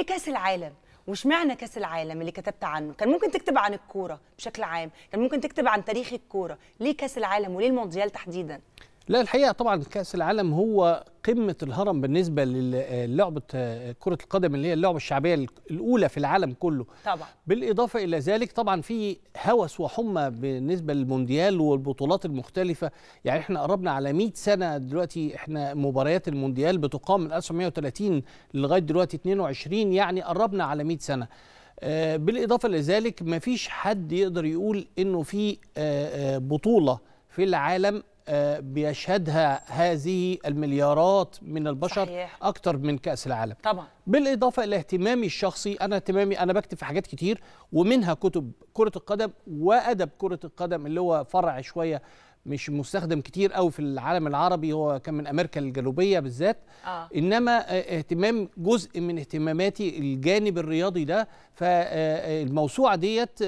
كاس العالم معنى كاس العالم اللي كتبت عنه كان ممكن تكتب عن الكوره بشكل عام كان ممكن تكتب عن تاريخ الكوره ليه كاس العالم وليه المونديال تحديدا لا الحقيقه طبعا كاس العالم هو قمه الهرم بالنسبه للعبه كره القدم اللي هي اللعبه الشعبيه الاولى في العالم كله طبعا بالاضافه الى ذلك طبعا في هوس وحمى بالنسبه للمونديال والبطولات المختلفه يعني احنا قربنا على 100 سنه دلوقتي احنا مباريات المونديال بتقام من 1930 لغايه دلوقتي 22 يعني قربنا على 100 سنه آه، بالاضافه لذلك فيش حد يقدر يقول انه في آه، آه، بطوله في العالم آه، بيشهدها هذه المليارات من البشر صحيح. اكتر من كاس العالم طبعا بالاضافه الى اهتمامي الشخصي انا اهتمامي انا بكتب في حاجات كتير ومنها كتب كره القدم وادب كره القدم اللي هو فرع شويه مش مستخدم كتير قوي في العالم العربي هو كان من امريكا الجنوبيه بالذات آه. انما آه، اهتمام جزء من اهتماماتي الجانب الرياضي ده فالموسوعه آه، ديت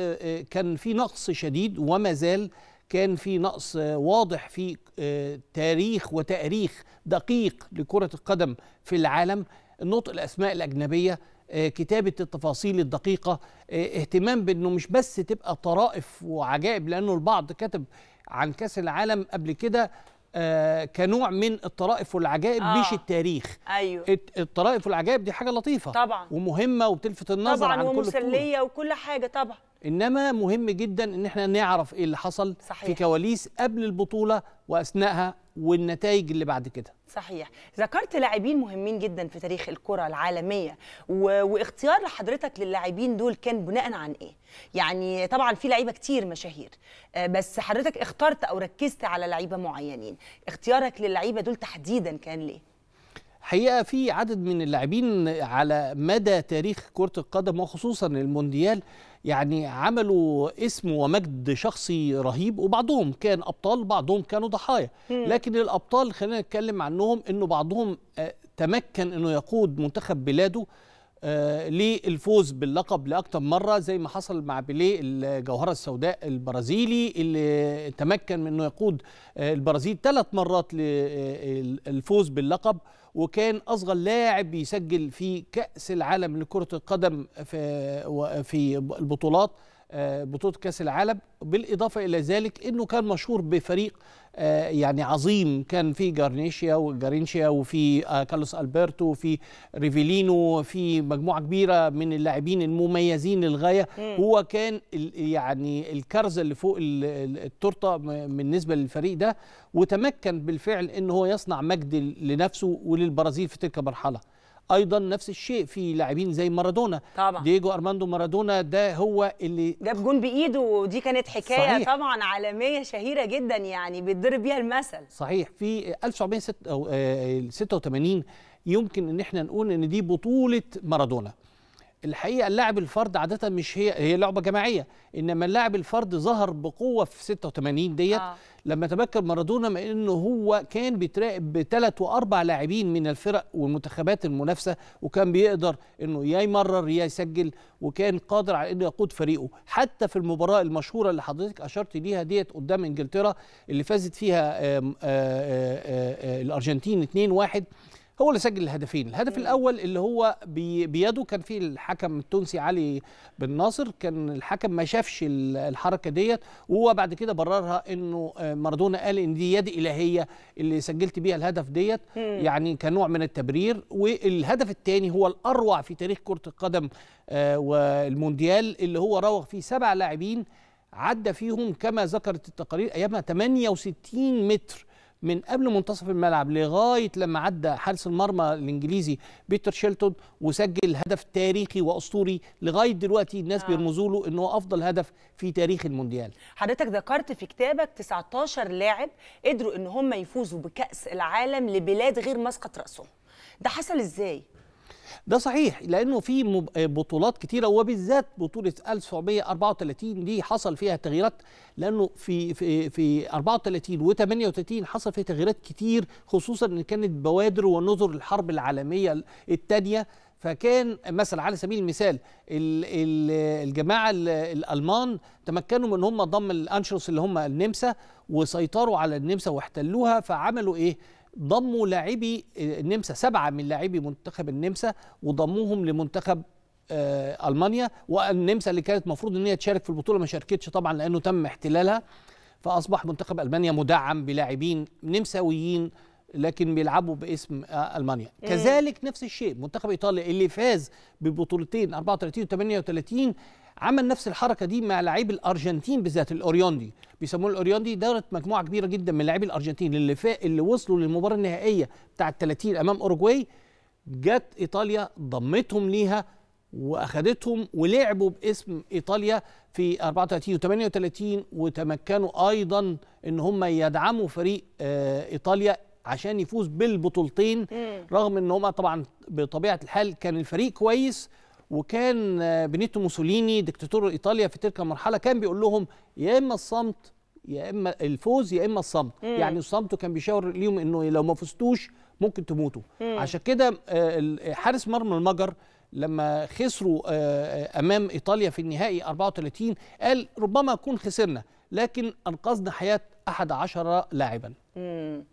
كان في نقص شديد وما زال كان في نقص آه، واضح في آه، تاريخ وتأريخ دقيق لكرة القدم في العالم نطق الأسماء الأجنبية آه، كتابة التفاصيل الدقيقة اهتمام بأنه مش بس تبقى طرائف وعجائب لأنه البعض كتب عن كأس العالم قبل كده كنوع من الطرائف والعجائب آه. مش التاريخ ايوه الطرائف والعجائب دي حاجه لطيفه طبعا ومهمه وبتلفت النظر طبعا عن كل ومسليه وكل حاجه طبعا انما مهم جدا ان احنا نعرف ايه اللي حصل صحيح. في كواليس قبل البطوله واثناءها والنتائج اللي بعد كده صحيح ذكرت لاعبين مهمين جدا في تاريخ الكره العالميه و... واختيار لحضرتك للاعبين دول كان بناء عن ايه يعني طبعا في لعيبه كتير مشاهير آه، بس حضرتك اخترت او ركزت على لعيبه معينين اختيارك للعيبه دول تحديدا كان ليه حقيقه في عدد من اللاعبين على مدى تاريخ كره القدم وخصوصا المونديال يعني عملوا اسم ومجد شخصي رهيب وبعضهم كان ابطال بعضهم كانوا ضحايا لكن الابطال خلينا نتكلم عنهم انه بعضهم آه، تمكن انه يقود منتخب بلاده آه، للفوز باللقب لاكثر مره زي ما حصل مع بيليه الجوهره السوداء البرازيلي اللي تمكن من انه يقود آه، البرازيل ثلاث مرات للفوز آه، باللقب وكان اصغر لاعب يسجل في كاس العالم لكره القدم في في البطولات آه، بطوله كاس العالم بالاضافه الى ذلك انه كان مشهور بفريق آه، يعني عظيم كان في جارنيشيا وجارينشيا وفي آه، كارلوس البرتو وفي ريفيلينو وفي مجموعه كبيره من اللاعبين المميزين للغايه هو كان يعني الكرزه اللي فوق التورته بالنسبه للفريق ده وتمكن بالفعل ان هو يصنع مجد لنفسه وللبرازيل في تلك المرحله ايضا نفس الشيء في لاعبين زي مارادونا طبعا دييجو ارماندو مارادونا ده هو اللي جاب جون بايده ودي كانت حكايه صحيح. طبعا عالميه شهيره جدا يعني بيتضرب بيها المثل صحيح في 1986 آه، يمكن ان احنا نقول ان دي بطوله مارادونا الحقيقه اللاعب الفرد عاده مش هي هي لعبه جماعيه انما اللاعب الفرد ظهر بقوه في 86 ديت آه. لما تمكن مارادونا من انه هو كان بيتراقب بثلاث واربع لاعبين من الفرق والمنتخبات المنافسه وكان بيقدر انه يا يمرر يا يسجل وكان قادر على انه يقود فريقه حتى في المباراه المشهوره اللي حضرتك اشرت ليها ديت قدام انجلترا اللي فازت فيها آآ آآ آه، آآ آه، آه، الارجنتين 2-1 هو اللي سجل الهدفين الهدف الاول اللي هو بيده كان فيه الحكم التونسي علي بن ناصر كان الحكم ما شافش الحركه ديت وهو بعد كده بررها انه آه، مارادونا قال ان دي يد الهيه اللي سجلت بيها الهدف ديت يعني كنوع من التبرير والهدف الثاني هو الاروع في تاريخ كره القدم آه، والمونديال اللي هو راوغ فيه سبع لاعبين عدى فيهم كما ذكرت التقارير ايامها 68 متر من قبل منتصف الملعب لغايه لما عدى حارس المرمى الانجليزي بيتر شيلتون وسجل هدف تاريخي واسطوري لغايه دلوقتي الناس آه. بيرمزوا له ان هو افضل هدف في تاريخ المونديال حضرتك ذكرت في كتابك 19 لاعب قدروا ان هم يفوزوا بكاس العالم لبلاد غير مسقط راسهم ده حصل ازاي ده صحيح لانه في آه، بطولات كتيره وبالذات بطوله 1934 دي حصل فيها تغييرات لانه في في في 34 و38 حصل فيها تغييرات كتير خصوصا ان كانت بوادر ونذر الحرب العالميه الثانيه فكان مثلا على سبيل المثال الجماعه الالمان تمكنوا من هم ضم الانشلوس اللي هم النمسا وسيطروا على النمسا واحتلوها فعملوا ايه ضموا لاعبي النمسا آه، سبعه من لاعبي منتخب النمسا وضموهم لمنتخب آه، المانيا والنمسا اللي كانت المفروض ان هي تشارك في البطوله ما شاركتش طبعا لانه تم احتلالها فاصبح منتخب المانيا مدعم بلاعبين نمساويين لكن بيلعبوا باسم آه، المانيا إيه. كذلك نفس الشيء منتخب ايطاليا اللي فاز ببطولتين 34 و 38 عمل نفس الحركه دي مع لعيب الارجنتين بالذات الاوريوندي بيسموه الاوريوندي دوت مجموعه كبيره جدا من لعيب الارجنتين اللي فا... اللي وصلوا للمباراه النهائيه بتاعه 30 امام اوروجواي جت ايطاليا ضمتهم ليها واخدتهم ولعبوا باسم ايطاليا في 34 و38 وتمكنوا ايضا ان هم يدعموا فريق آه، ايطاليا عشان يفوز بالبطولتين رغم ان هم طبعا بطبيعه الحال كان الفريق كويس وكان بنيتو موسوليني دكتاتور ايطاليا في تلك المرحله كان بيقول لهم يا اما الصمت يا اما الفوز يا اما الصمت مم. يعني الصمت كان بيشاور ليهم انه لو ما فزتوش ممكن تموتوا مم. عشان كده آه، حارس مرمى المجر لما خسروا آه، آه، امام ايطاليا في النهائي 34 قال ربما اكون خسرنا لكن انقذنا حياه 11 لاعبا